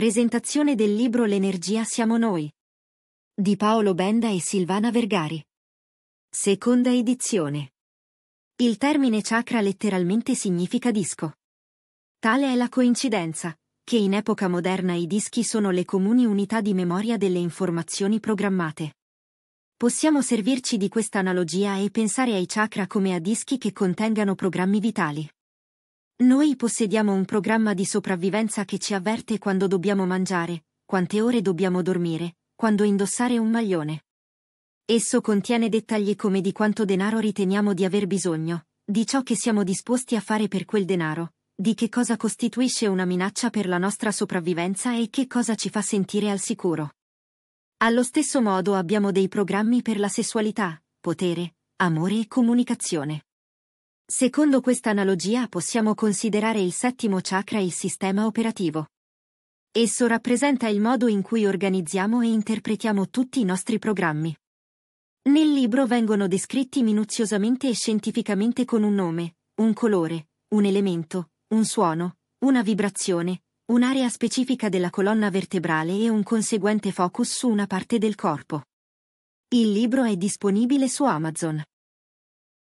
Presentazione del libro L'energia siamo noi. Di Paolo Benda e Silvana Vergari. Seconda edizione. Il termine chakra letteralmente significa disco. Tale è la coincidenza, che in epoca moderna i dischi sono le comuni unità di memoria delle informazioni programmate. Possiamo servirci di questa analogia e pensare ai chakra come a dischi che contengano programmi vitali. Noi possediamo un programma di sopravvivenza che ci avverte quando dobbiamo mangiare, quante ore dobbiamo dormire, quando indossare un maglione. Esso contiene dettagli come di quanto denaro riteniamo di aver bisogno, di ciò che siamo disposti a fare per quel denaro, di che cosa costituisce una minaccia per la nostra sopravvivenza e che cosa ci fa sentire al sicuro. Allo stesso modo abbiamo dei programmi per la sessualità, potere, amore e comunicazione. Secondo questa analogia possiamo considerare il settimo chakra il sistema operativo. Esso rappresenta il modo in cui organizziamo e interpretiamo tutti i nostri programmi. Nel libro vengono descritti minuziosamente e scientificamente con un nome, un colore, un elemento, un suono, una vibrazione, un'area specifica della colonna vertebrale e un conseguente focus su una parte del corpo. Il libro è disponibile su Amazon.